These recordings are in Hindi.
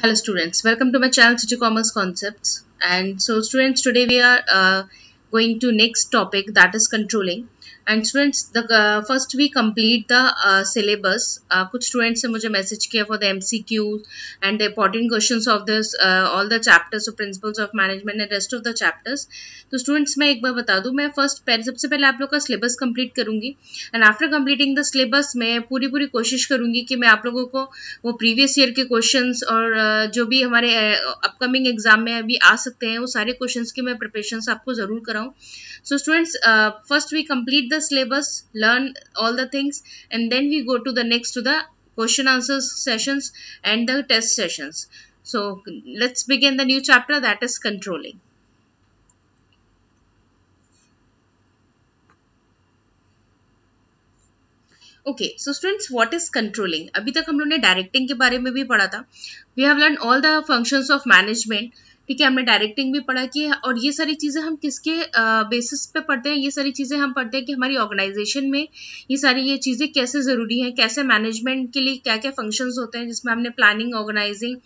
Hello students, welcome to my channel City Commerce Concepts and so students today we are uh, going to next topic that is controlling and students the first we complete the syllabus कुछ स्टूडेंट्स ने मुझे मैसेज किया for the M C Q and the important question of this all the chapters principles of management and rest of the chapters तो स्टूडेंट्स मैं एक बार बता दूँ मैं फर्स्ट सबसे पहले आप लोग का सिलेबस कंप्लीट करूँगी and after completing the syllabus मैं पूरी पूरी कोशिश करूँगी कि मैं आप लोगों को वो प्रीवियस ईयर के क्वेश्चन और uh, जो भी हमारे अपकमिंग uh, एग्जाम में अभी आ सकते हैं वो सारे क्वेश्चन की मैं प्रिपरेशन आपको जरूर कराऊँ so students first we complete read the syllabus, learn all the things and then we go to the next to the question answers sessions and the test sessions. So let's begin the new chapter that is controlling. Okay so students what is controlling अभी तक हम लोग ने डायरेक्टिंग के बारे में भी पढ़ा था we have learn all the functions of management ठीक है हमने डायरेक्टिंग भी पढ़ा कि और ये सारी चीज़ें हम किसके बेसिस पे पढ़ते हैं ये सारी चीज़ें हम पढ़ते हैं कि हमारी ऑर्गेनाइजेशन में ये सारी ये चीज़ें कैसे ज़रूरी हैं कैसे मैनेजमेंट के लिए क्या क्या फंक्शंस होते हैं जिसमें हमने planning organising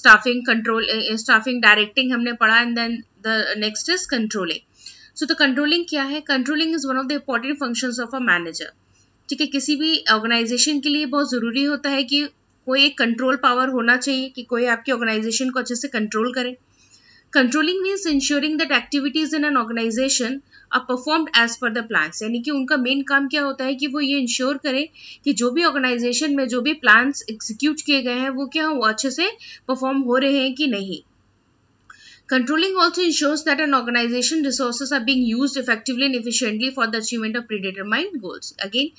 staffing control staffing directing हमने पढ़ा and then the next is controlling so तो कंट्रोलिंग क्या है controlling is one of the important functions of a manager ठीक है किसी भी ऑर्गेनाइजेशन के लिए बहुत ज़रूरी होता है कि कोई एक कंट्रोल पावर होना चाहिए कि कोई आपकी ऑर्गेनाइजेशन को अच्छे से कंट्रोल करे controlling means ensuring that activities in an organisation are performed as per the plans यानी कि उनका मेन काम क्या होता है कि वो ये इंश्योर करें कि जो भी ऑर्गेनाइजेशन में जो भी प्लान्स एग्जीक्यूट किए गए हैं वो क्या वो अच्छे से परफॉर्म हो रहे हैं कि नहीं Controlling also ensures that an organization resources are being used effectively and efficiently for the achievement of predetermined goals. Again,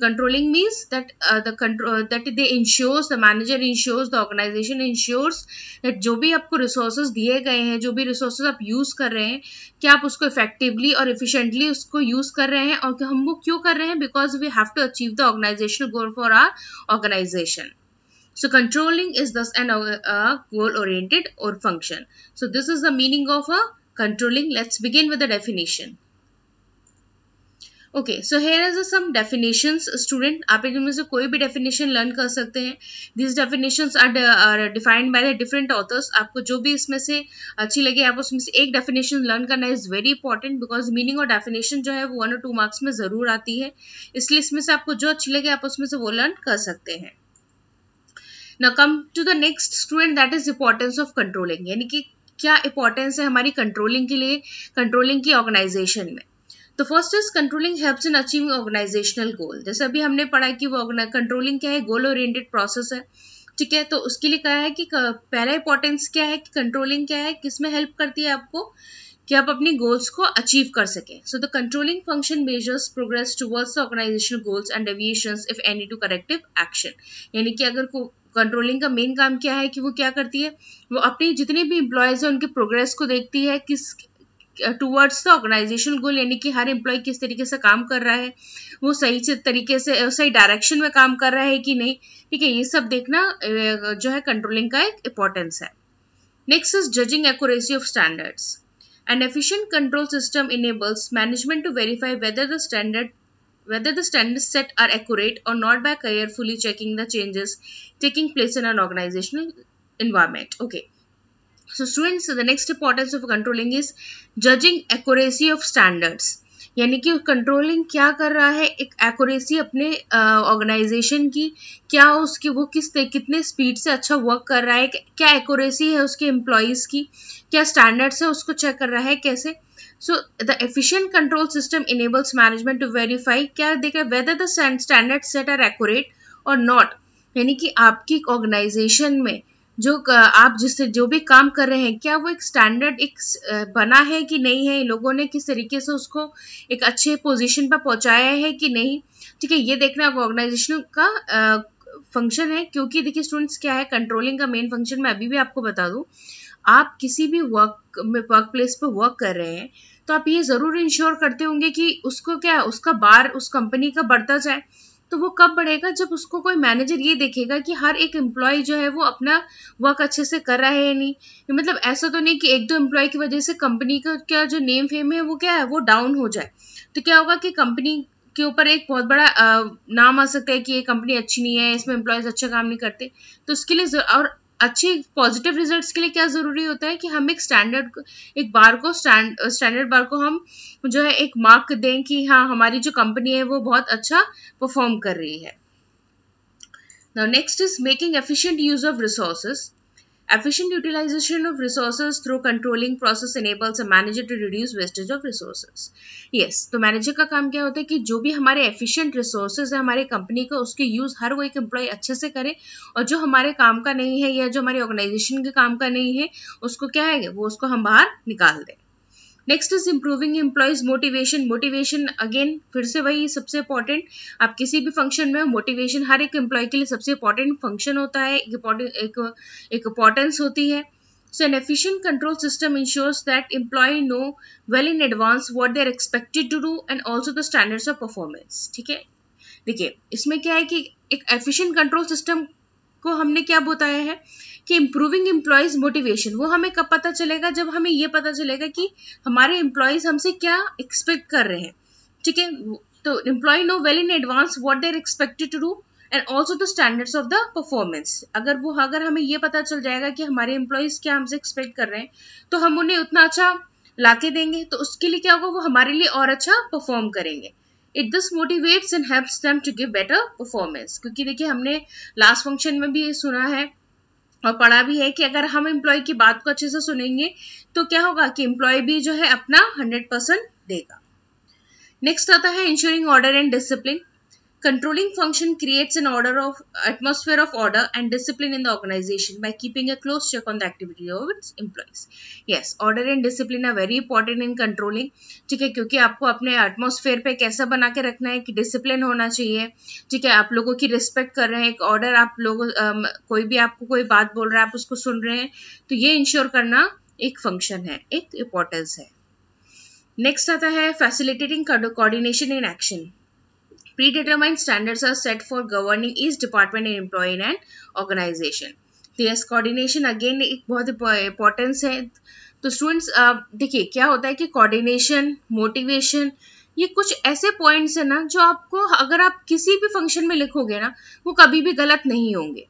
controlling means that uh, the control uh, that they ensures the manager ensures the organization ensures that जो भी आपको resources दिए गए हैं जो भी resources आप use कर रहे हैं क्या आप उसको effectively और efficiently उसको use कर रहे हैं और हम वो क्यों कर रहे हैं because we have to achieve the organizational goal for our organization. So controlling is thus an, uh, a goal-oriented or function. So this is the meaning of a controlling. Let's begin with the definition. Okay so here is some definitions student आप इनमें से कोई भी डेफिनेशन लर्न कर सकते हैं this definitions are defined by the different authors आपको जो भी इसमें से अच्छी लगे आप उसमें से एक डेफिनेशन लर्न करना is very important because meaning और डेफिनेशन जो है वो वन और टू मार्क्स में ज़रूर आती है इसलिए इसमें से आपको जो अच्छी लगे आप उसमें से वो लर्न कर सकते हैं ना come to the next student that is importance of controlling यानी कि क्या इंपॉर्टेंस है हमारी कंट्रोलिंग के लिए कंट्रोलिंग की ऑर्गेनाइजेशन में तो first is controlling helps in achieving organisational goal जैसे अभी हमने पढ़ा कि वो कंट्रोलिंग क्या है गोल ओरिएंटेड प्रोसेस है ठीक है तो उसके लिए कहा है कि पहला इंपॉर्टेंस क्या है कि कंट्रोलिंग क्या है किसमें हेल्प करती है आपको कि आप अपने गोल्स को अचीव कर सकें so the controlling function measures progress towards the organisation goals and deviations if any to corrective action यानी कि अगर कंट्रोलिंग का मेन काम क्या है कि वो क्या करती है वो अपने जितने भी इम्प्लॉयज हैं उनके प्रोग्रेस को देखती है किस टूवर्ड्स द ऑर्गेनाइजेशन गोल यानी कि हर एम्प्लॉय किस तरीके से काम कर रहा है वो सही से तरीके से सही डायरेक्शन में काम कर रहा है कि नहीं ठीक है ये सब देखना जो है कंट्रोलिंग का एक इंपॉर्टेंस है next is judging accuracy of standards An efficient control system enables management to verify whether the standard whether the standards set are accurate or not by carefully checking the changes taking place in an organizational environment. Okay. So students, so the next importance of controlling is judging accuracy of standards. यानी कि कंट्रोलिंग क्या कर रहा है एक एक्यूरेसी अपने ऑर्गेनाइजेशन uh, की क्या उसकी वो किस कितने स्पीड से अच्छा वर्क कर रहा है क्या एक्यूरेसी है उसके एम्प्लॉयज़ की क्या स्टैंडर्ड्स है उसको चेक कर रहा है कैसे so the efficient control system enables management to verify क्या देख whether the standard set are accurate और नॉट यानी कि आपकी ऑर्गेनाइजेशन में जो आप जिससे जो भी काम कर रहे हैं क्या वो एक स्टैंडर्ड एक बना है कि नहीं है लोगों ने किस तरीके से उसको एक अच्छे पोजीशन पर पहुंचाया है कि नहीं ठीक है ये देखना ऑर्गेनाइजेशन का फंक्शन है क्योंकि देखिए स्टूडेंट्स क्या है कंट्रोलिंग का मेन फंक्शन मैं अभी भी आपको बता दूँ आप किसी भी वर्क में वर्क प्लेस पर वर्क कर रहे हैं तो आप ये ज़रूर इंश्योर करते होंगे कि उसको क्या उसका बार उस कंपनी का बढ़ता जाए तो वो कब बढ़ेगा जब उसको कोई मैनेजर ये देखेगा कि हर एक एम्प्लॉय जो है वो अपना वर्क अच्छे से कर रहा है या नहीं मतलब ऐसा तो नहीं कि एक दो एम्प्लॉय की वजह से कंपनी का क्या जो नेम फेम है वो क्या है वो डाउन हो जाए तो क्या होगा कि कंपनी के ऊपर एक बहुत बड़ा आ, नाम आ सकता है कि ये कंपनी अच्छी नहीं है इसमें एम्प्लॉयज अच्छा काम नहीं करते तो उसके लिए और अच्छे पॉजिटिव रिजल्ट्स के लिए क्या ज़रूरी होता है कि हम एक स्टैंडर्ड एक बार को स्टैंडर्ड बार को हम जो है एक मार्क दें कि हाँ हमारी जो कंपनी है वो बहुत अच्छा परफॉर्म कर रही है next is making efficient use of resources Efficient utilization of resources through controlling process enables a manager to reduce wastage of resources. Yes, तो manager का काम क्या होता है कि जो भी हमारे efficient resources है हमारे company का उसके use हर वो एक एम्प्लॉय अच्छे से करे और जो हमारे काम का नहीं है या जो हमारे ऑर्गेनाइजेशन के काम का नहीं है उसको क्या है वो उसको हम बाहर निकाल दें next is improving employees motivation motivation again फिर से वही सबसे इंपॉर्टेंट आप किसी भी फंक्शन में मोटिवेशन हर एक एम्प्लॉय के लिए सबसे इंपॉर्टेंट फंक्शन होता है एक इंपॉर्टेंस होती है so an efficient control system ensures that employee know well in advance what they are expected to do and also the standards of performance ठीक है देखिए इसमें क्या है कि एक एफिशियंट कंट्रोल सिस्टम को हमने क्या बताया है कि इम्प्रूविंग एम्प्लॉयज़ मोटिवेशन वो हमें कब पता चलेगा जब हमें ये पता चलेगा कि हमारे एम्प्लॉयज़ हमसे क्या एक्सपेक्ट कर रहे हैं ठीक है तो employee know well in advance what they're expected to do and also the standards of the performance अगर वो अगर हमें ये पता चल जाएगा कि हमारे एम्प्लॉयज़ क्या हमसे एक्सपेक्ट कर रहे हैं तो हम उन्हें उतना अच्छा ला के देंगे तो उसके लिए क्या होगा वो हमारे लिए और अच्छा परफॉर्म करेंगे it this motivates and helps them to give better performance क्योंकि देखिए हमने लास्ट फंक्शन में भी सुना है और पढ़ा भी है कि अगर हम एम्प्लॉय की बात को अच्छे से सुनेंगे तो क्या होगा कि एम्प्लॉय भी जो है अपना हंड्रेड परसेंट देगा नेक्स्ट आता है ensuring order and discipline Controlling function creates an order of atmosphere of order and discipline in the organization by keeping a close check on the activity of its employees. Yes, order and discipline are very important in controlling. ठीक है क्योंकि आपको अपने एटमोसफेयर पे कैसा बना के रखना है कि डिसिप्लिन होना चाहिए ठीक है आप लोगों की रिस्पेक्ट कर रहे हैं एक ऑर्डर आप um, कोई भी आपको कोई बात बोल रहा है आप उसको सुन रहे हैं तो ये इंश्योर करना एक फंक्शन है एक इम्पोर्टेंस है नेक्स्ट आता है facilitating coordination in action Predetermined standards are set for governing each department and employee in an organization. तो यस कोऑर्डिनेशन अगेन एक बहुत इंपॉर्टेंस है तो students स्टूडेंट्स देखिए क्या होता है कि कोऑर्डिनेशन मोटिवेशन ये कुछ ऐसे पॉइंट्स हैं ना जो आपको अगर आप किसी भी फंक्शन में लिखोगे ना वो कभी भी गलत नहीं होंगे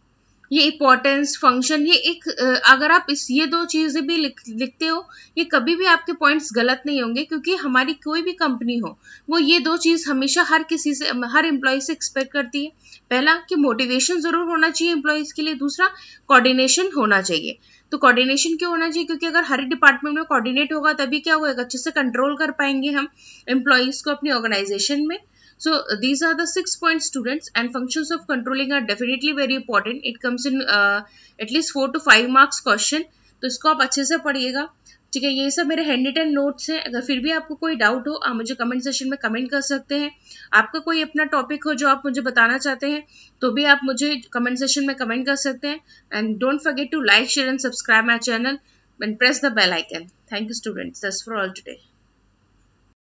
ये इंपॉर्टेंस फंक्शन ये एक अगर आप इस ये दो चीज़ें भी लिख लिखते हो ये कभी भी आपके पॉइंट्स गलत नहीं होंगे क्योंकि हमारी कोई भी कंपनी हो वो ये दो चीज़ हमेशा हर किसी से हर एम्प्लॉय से एक्सपेक्ट करती है पहला कि मोटिवेशन ज़रूर होना चाहिए एम्प्लॉयज़ के लिए दूसरा कोऑर्डिनेशन होना चाहिए तो कोऑर्डिनेशन क्यों होना चाहिए क्योंकि अगर हर डिपार्टमेंट में कोऑर्डिनेट होगा तभी क्या होगा अच्छे से कंट्रोल कर पाएंगे हम एम्प्लॉयज़ को अपनी ऑर्गेनाइजेशन में So uh, these are the six points students and functions of controlling are definitely very important. It comes in uh, at least four to five marks question. तो इसको आप अच्छे से पढ़िएगा ठीक है ये सब मेरे हैंड रिटन नोट्स हैं अगर फिर भी आपको कोई डाउट हो आप मुझे कमेंट सेशन में कमेंट कर सकते हैं आपका कोई अपना टॉपिक हो जो आप मुझे बताना चाहते हैं तो भी आप मुझे कमेंट सेशन में कमेंट कर सकते हैं and don't forget to like share and subscribe my channel and press the bell icon thank you students this for all today